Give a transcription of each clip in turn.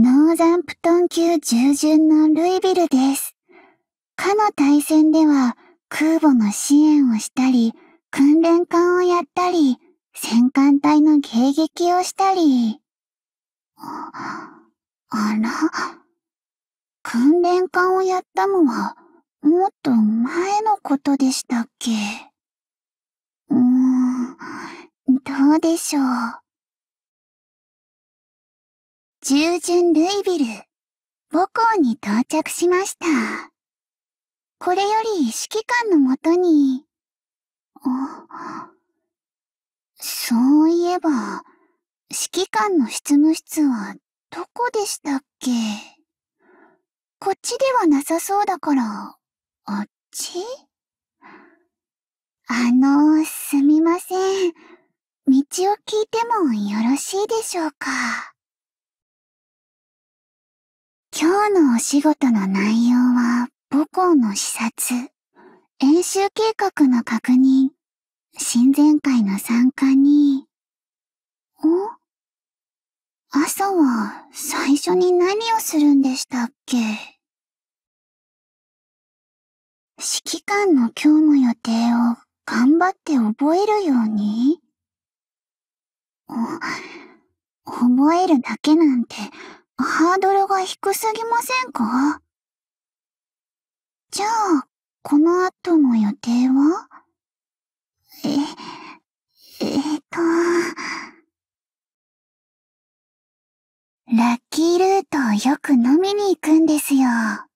ノーザンプトン級従順のルイビルです。かの対戦では空母の支援をしたり、訓練艦をやったり、戦艦隊の迎撃をしたり。あ、あら訓練艦をやったのは、もっと前のことでしたっけうーん、どうでしょう。従順ルイビル、母校に到着しました。これより指揮官のもとに、あ、そういえば、指揮官の執務室はどこでしたっけこっちではなさそうだから、あっちあの、すみません。道を聞いてもよろしいでしょうか。今日のお仕事の内容は、母校の視察、演習計画の確認、親善会の参加に、お朝は最初に何をするんでしたっけ指揮官の今日の予定を頑張って覚えるように覚えるだけなんてハードルが低すぎませんかじゃあ、この後の予定はえ、えっと。ラッキールートをよく飲みに行くんですよ。あ、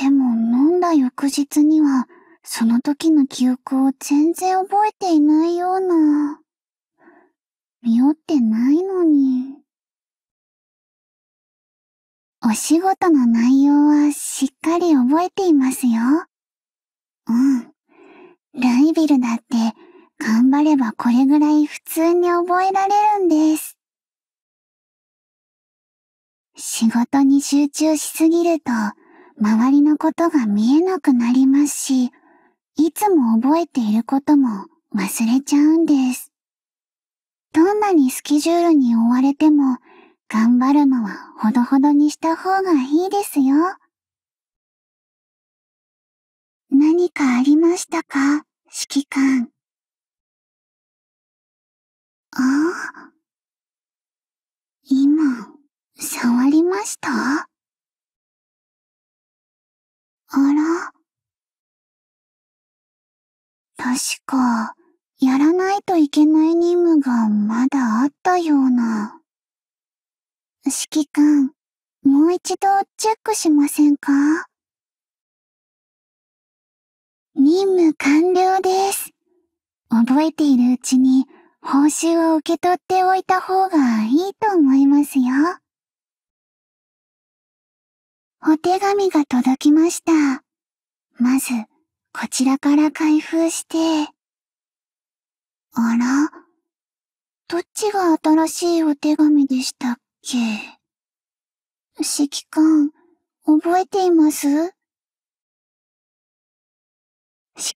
でも飲んだ翌日には、その時の記憶を全然覚えていないような。見よってないのに。お仕事の内容はしっかり覚えていますよ。うん。ライビルだって頑張ればこれぐらい普通に覚えられるんです。仕事に集中しすぎると周りのことが見えなくなりますし、いつも覚えていることも忘れちゃうんです。どんなにスケジュールに追われても、頑張るのはほどほどにした方がいいですよ。何かありましたか指揮官。ああ。今、触りましたあら。確か、やらないといけない任務がまだあったような。指揮官、もう一度チェックしませんか任務完了です。覚えているうちに報酬を受け取っておいた方がいいと思いますよ。お手紙が届きました。まず、こちらから開封して。あらどっちが新しいお手紙でしたっけ指揮官、覚えています指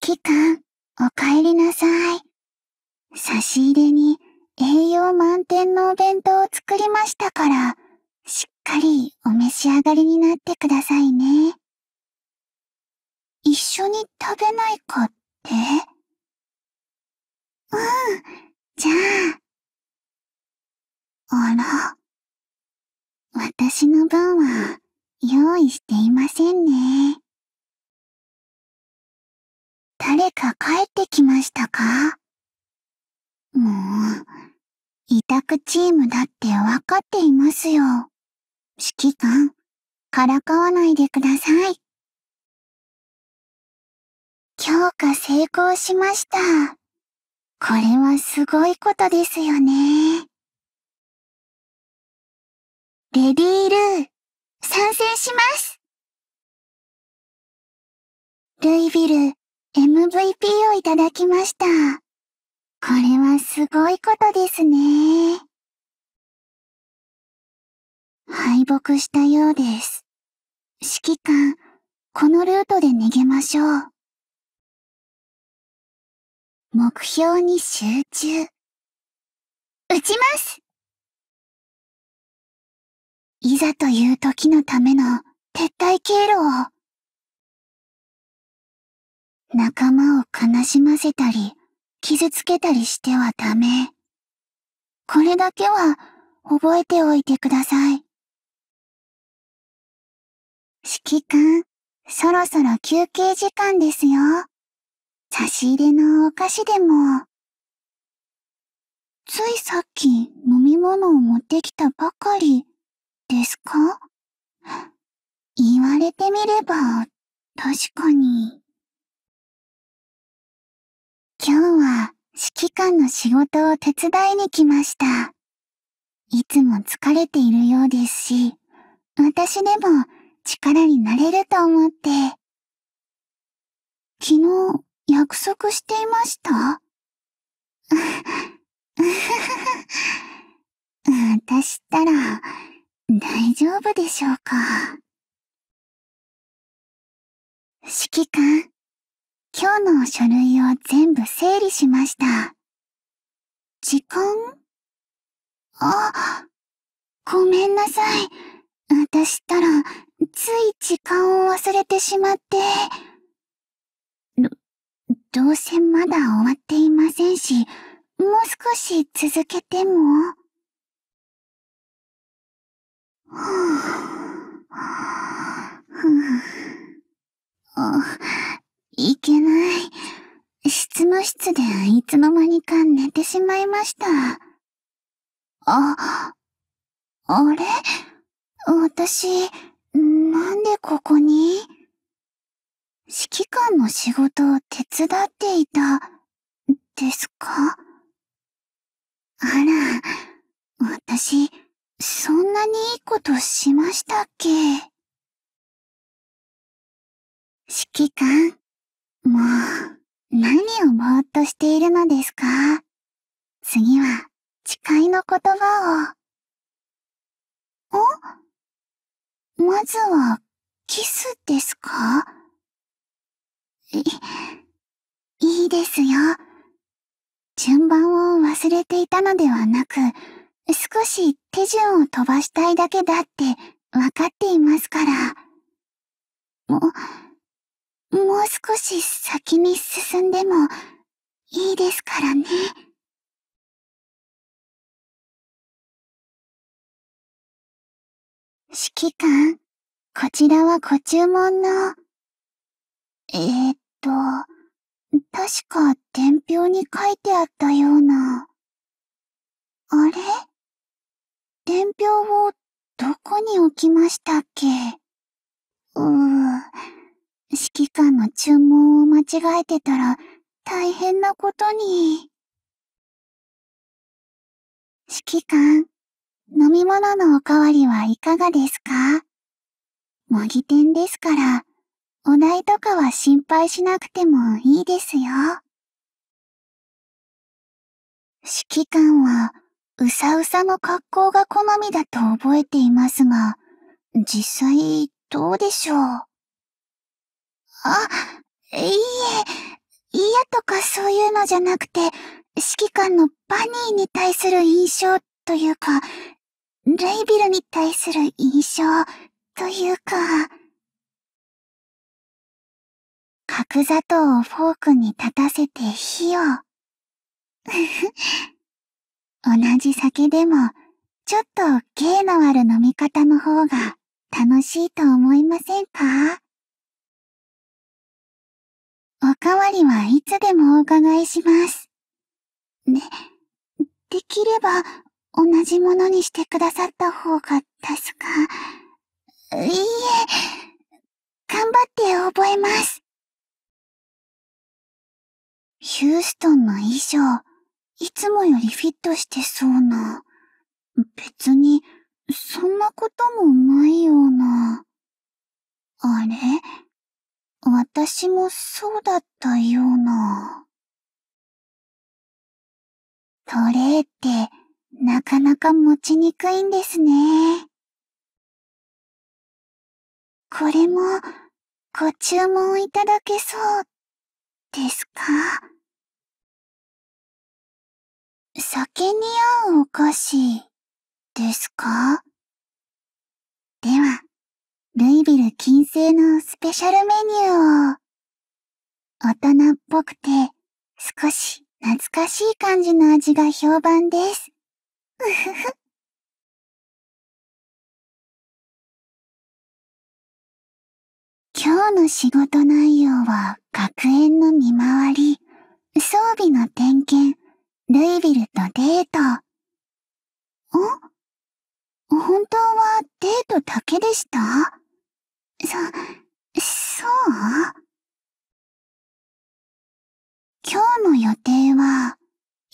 揮官、お帰りなさい。差し入れに栄養満点のお弁当を作りましたから、しっかりお召し上がりになってくださいね。一緒に食べないかってうん、じゃあ。あら。私の分は用意していませんね。誰か帰ってきましたかもう、委託チームだってわかっていますよ。指揮官、からかわないでください。強化成功しました。これはすごいことですよね。レディールー、参戦します。ルイビル、MVP をいただきました。これはすごいことですね。敗北したようです。指揮官、このルートで逃げましょう。目標に集中。撃ちますいざという時のための撤退経路を。仲間を悲しませたり、傷つけたりしてはダメ。これだけは覚えておいてください。指揮官、そろそろ休憩時間ですよ。差し入れのお菓子でも。ついさっき飲み物を持ってきたばかりですか言われてみれば確かに。今日は指揮官の仕事を手伝いに来ました。いつも疲れているようですし、私でも力になれると思って。昨日約束していました私ったら、大丈夫でしょうか。指揮官、今日の書類を全部整理しました。時間あ、ごめんなさい。私ったら、つい時間を忘れてしまって。どうせまだ終わっていませんし、もう少し続けても。あ、いけない。執務室でいつの間にか寝てしまいました。あ、あれ私、なんでここに指揮官の仕事を手伝っていた、ですかあら、私、そんなにいいことしましたっけ指揮官、もう、何をぼーっとしているのですか次は、誓いの言葉を。おまずは、キスですかい、いいですよ。順番を忘れていたのではなく、少し手順を飛ばしたいだけだって分かっていますから。も、もう少し先に進んでもいいですからね。指揮官、こちらはご注文の。えー、と、確か伝票に書いてあったような。あれ伝票をどこに置きましたっけうー、指揮官の注文を間違えてたら大変なことに。指揮官、飲み物のおかわりはいかがですか模擬店ですから、お題とかは心配しなくてもいいですよ。指揮官は、うさうさの格好が好みだと覚えていますが、実際、どうでしょう。あ、いいえ、嫌とかそういうのじゃなくて、指揮官のバニーに対する印象というか、レイビルに対する印象というか、角砂糖をフォークに立たせて火を。同じ酒でも、ちょっと芸のある飲み方の方が楽しいと思いませんかおかわりはいつでもお伺いします。ね、できれば同じものにしてくださった方が確か、いいえ、頑張って覚えます。ヒューストンの衣装、いつもよりフィットしてそうな。別に、そんなこともないような。あれ私もそうだったような。トレーって、なかなか持ちにくいんですね。これも、ご注文いただけそうですか酒に合うお菓子ですかでは、ルイビル金星のスペシャルメニューを、大人っぽくて少し懐かしい感じの味が評判です。うふふ。今日の仕事内容は学園の見回り、装備の点検、ルイビルとデート。ん本当はデートだけでしたそ、そう今日の予定は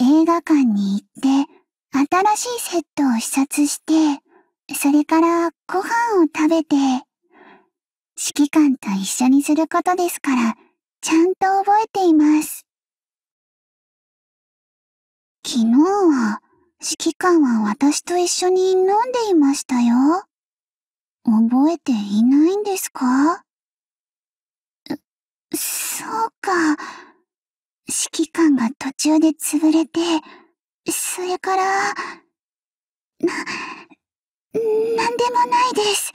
映画館に行って新しいセットを視察して、それからご飯を食べて指揮官と一緒にすることですから、ちゃんと覚えています。昨日は、指揮官は私と一緒に飲んでいましたよ。覚えていないんですかそうか。指揮官が途中で潰れて、それから、な、なんでもないです。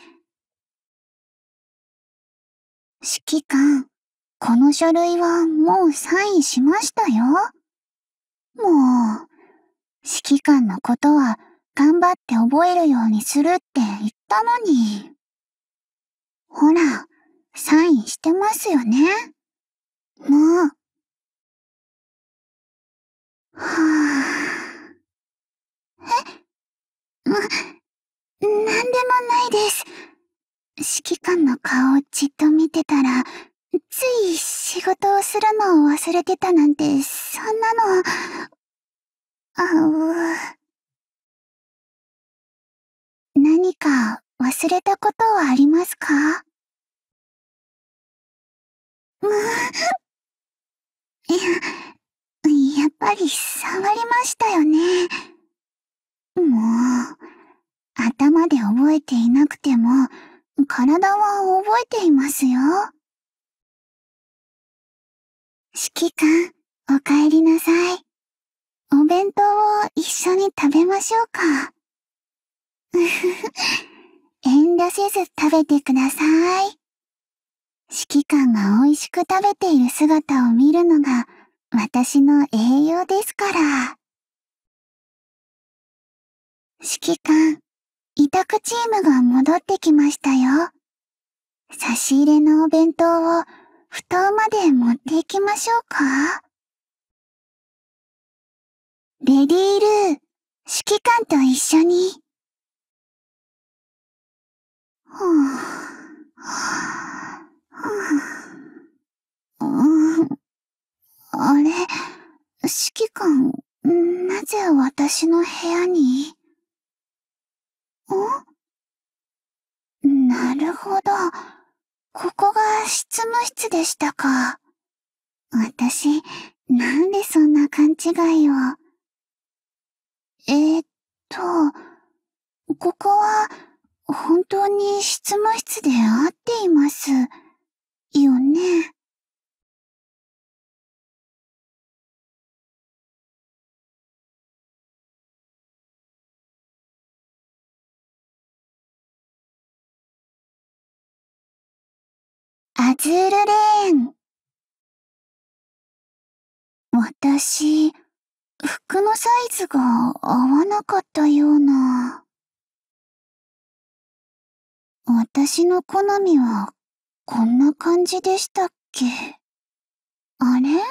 指揮官、この書類はもうサインしましたよ。もう、指揮官のことは頑張って覚えるようにするって言ったのに。ほら、サインしてますよね。もう。はぁ。え、ま、なんでもないです。指揮官の顔をじっと見てたら、つい仕事をするのを忘れてたなんて、そんなの、あう。何か忘れたことはありますかういや、やっぱり触りましたよね。もう、頭で覚えていなくても、体は覚えていますよ。指揮官、お帰りなさい。お弁当を一緒に食べましょうか。うふふ。遠慮せず食べてください。指揮官が美味しく食べている姿を見るのが私の栄養ですから。指揮官、委託チームが戻ってきましたよ。差し入れのお弁当を布団まで持っていきましょうかレディールー、指揮官と一緒に。ふぅ、あれ、指揮官、なぜ私の部屋にんなるほど。ここが執務室でしたか。私、なんでそんな勘違いを。えー、っと、ここは、本当に執務室で合っていますズールレーン。私、服のサイズが合わなかったような。私の好みはこんな感じでしたっけあれ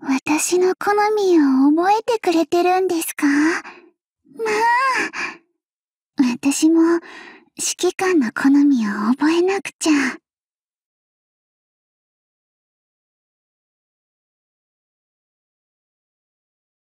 私の好みを覚えてくれてるんですかまあ。私も、指揮官の好みを覚えなくちゃ。